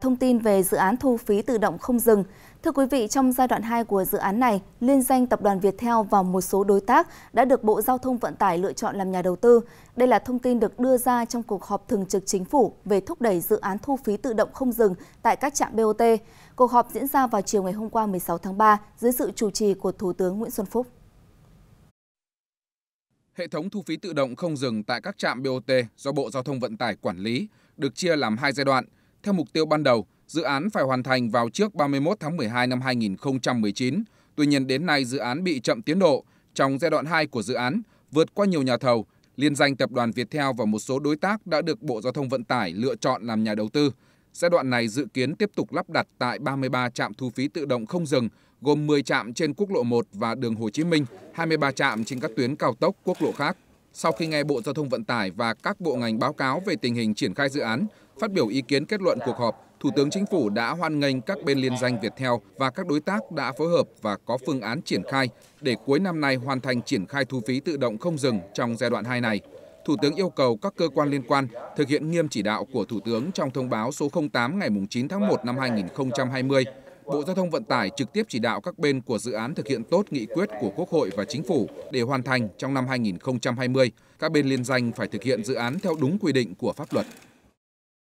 Thông tin về dự án thu phí tự động không dừng. Thưa quý vị, trong giai đoạn 2 của dự án này, liên danh Tập đoàn Viettel và một số đối tác đã được Bộ Giao thông Vận tải lựa chọn làm nhà đầu tư. Đây là thông tin được đưa ra trong cuộc họp thường trực chính phủ về thúc đẩy dự án thu phí tự động không dừng tại các trạm BOT. Cuộc họp diễn ra vào chiều ngày hôm qua 16 tháng 3 dưới sự chủ trì của Thủ tướng Nguyễn Xuân Phúc. Hệ thống thu phí tự động không dừng tại các trạm BOT do Bộ Giao thông Vận tải quản lý được chia làm hai giai đoạn – theo mục tiêu ban đầu, dự án phải hoàn thành vào trước 31 tháng 12 năm 2019. Tuy nhiên đến nay dự án bị chậm tiến độ. Trong giai đoạn 2 của dự án, vượt qua nhiều nhà thầu, liên danh tập đoàn Viettel và một số đối tác đã được Bộ Giao thông Vận tải lựa chọn làm nhà đầu tư. Giai đoạn này dự kiến tiếp tục lắp đặt tại 33 trạm thu phí tự động không dừng, gồm 10 trạm trên quốc lộ 1 và đường Hồ Chí Minh, 23 trạm trên các tuyến cao tốc quốc lộ khác. Sau khi nghe Bộ Giao thông Vận tải và các bộ ngành báo cáo về tình hình triển khai dự án, Phát biểu ý kiến kết luận cuộc họp, Thủ tướng Chính phủ đã hoan nghênh các bên liên danh Viettel và các đối tác đã phối hợp và có phương án triển khai để cuối năm nay hoàn thành triển khai thu phí tự động không dừng trong giai đoạn 2 này. Thủ tướng yêu cầu các cơ quan liên quan thực hiện nghiêm chỉ đạo của Thủ tướng trong thông báo số 08 ngày 9 tháng 1 năm 2020. Bộ Giao thông Vận tải trực tiếp chỉ đạo các bên của dự án thực hiện tốt nghị quyết của Quốc hội và Chính phủ để hoàn thành trong năm 2020. Các bên liên danh phải thực hiện dự án theo đúng quy định của pháp luật.